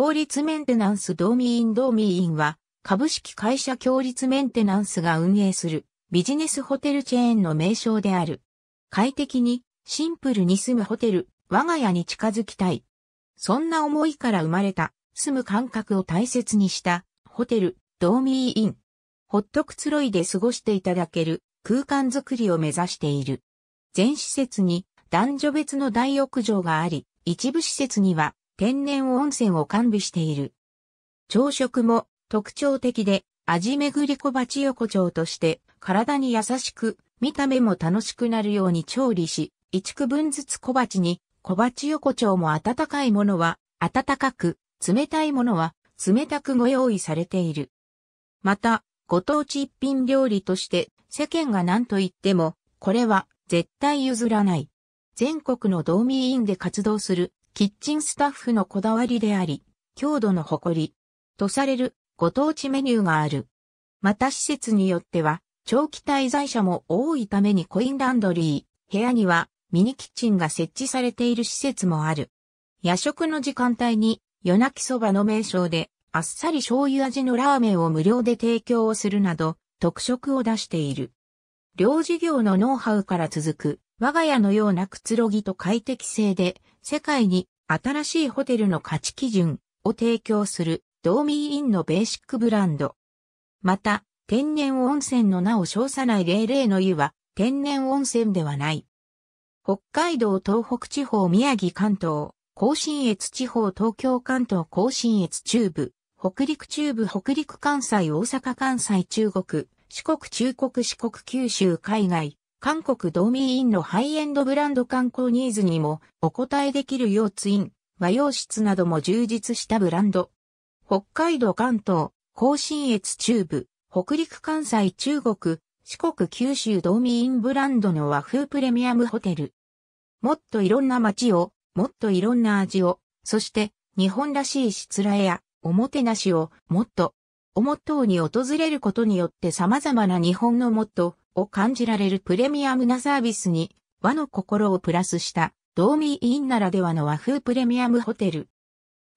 強立メンテナンスドーミーインドーミーインは、株式会社強立メンテナンスが運営するビジネスホテルチェーンの名称である。快適に、シンプルに住むホテル、我が家に近づきたい。そんな思いから生まれた、住む感覚を大切にした、ホテル、ドーミーイン。ほっとくつろいで過ごしていただける空間づくりを目指している。全施設に男女別の大浴場があり、一部施設には天然温泉を完備している。朝食も特徴的で、味めぐり小鉢横丁として体に優しく、見た目も楽しくなるように調理し、一区分ずつ小鉢に、小鉢横丁も温かいものは温かく、冷たいものは冷たくご用意されている。また、ご当地一品料理として世間が何と言っても、これは絶対譲らない。全国の道民委員で活動するキッチンスタッフのこだわりであり、強度の誇り、とされるご当地メニューがある。また施設によっては、長期滞在者も多いためにコインランドリー、部屋にはミニキッチンが設置されている施設もある。夜食の時間帯に夜泣きそばの名称であっさり醤油味のラーメンを無料で提供をするなど特色を出している。両事業のノウハウから続く我が家のようなくつろぎと快適性で世界に新しいホテルの価値基準を提供するドーミーインのベーシックブランド。また、天然温泉の名を称さない例々の湯は天然温泉ではない。北海道東北地方宮城関東、甲信越地方東京関東甲信越中部、北陸中部北陸関西大阪関西中国、四国中国四国九州海外、韓国ドーミーインのハイエンドブランド観光ニーズにもお答えできるようツイン、和洋室なども充実したブランド。北海道関東、甲信越中部、北陸関西中国、四国九州ドーミーインブランドの和風プレミアムホテル。もっといろんな街を、もっといろんな味を、そして日本らしいしつらえやおもてなしをもっと、おもっとうに訪れることによって様々な日本のもっとを感じられるプレミアムなサービスに和の心をプラスしたドーミーインならではの和風プレミアムホテル。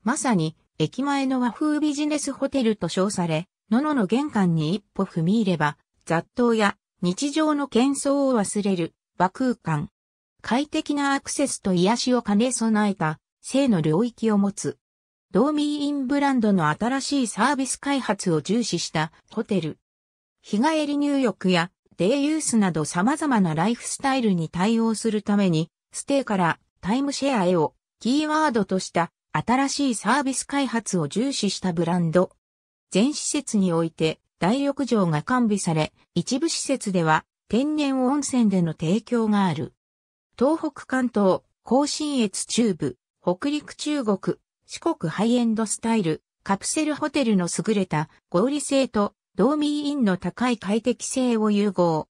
まさに駅前の和風ビジネスホテルと称され、ののの玄関に一歩踏み入れば雑踏や日常の喧騒を忘れる和空間。快適なアクセスと癒しを兼ね備えた性の領域を持つ。ドーミーインブランドの新しいサービス開発を重視したホテル。日帰り入浴やデイユースなど様々なライフスタイルに対応するために、ステイからタイムシェアへをキーワードとした新しいサービス開発を重視したブランド。全施設において大浴場が完備され、一部施設では天然温泉での提供がある。東北関東、甲信越中部、北陸中国、四国ハイエンドスタイル、カプセルホテルの優れた合理性とドーミーインの高い快適性を融合。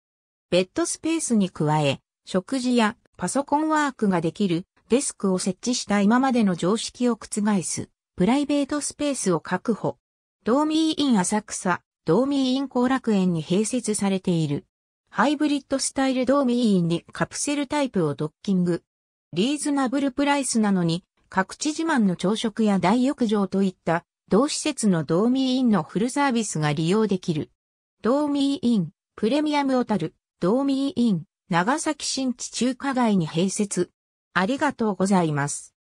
ベッドスペースに加え、食事やパソコンワークができるデスクを設置した今までの常識を覆すプライベートスペースを確保。ドーミーイン浅草、ドーミーイン後楽園に併設されている。ハイブリッドスタイルドーミーインにカプセルタイプをドッキング。リーズナブルプライスなのに、各地自慢の朝食や大浴場といった同施設のドーミーインのフルサービスが利用できる。ドーミーイン、プレミアム小樽、ドーミーイン、長崎新地中華街に併設。ありがとうございます。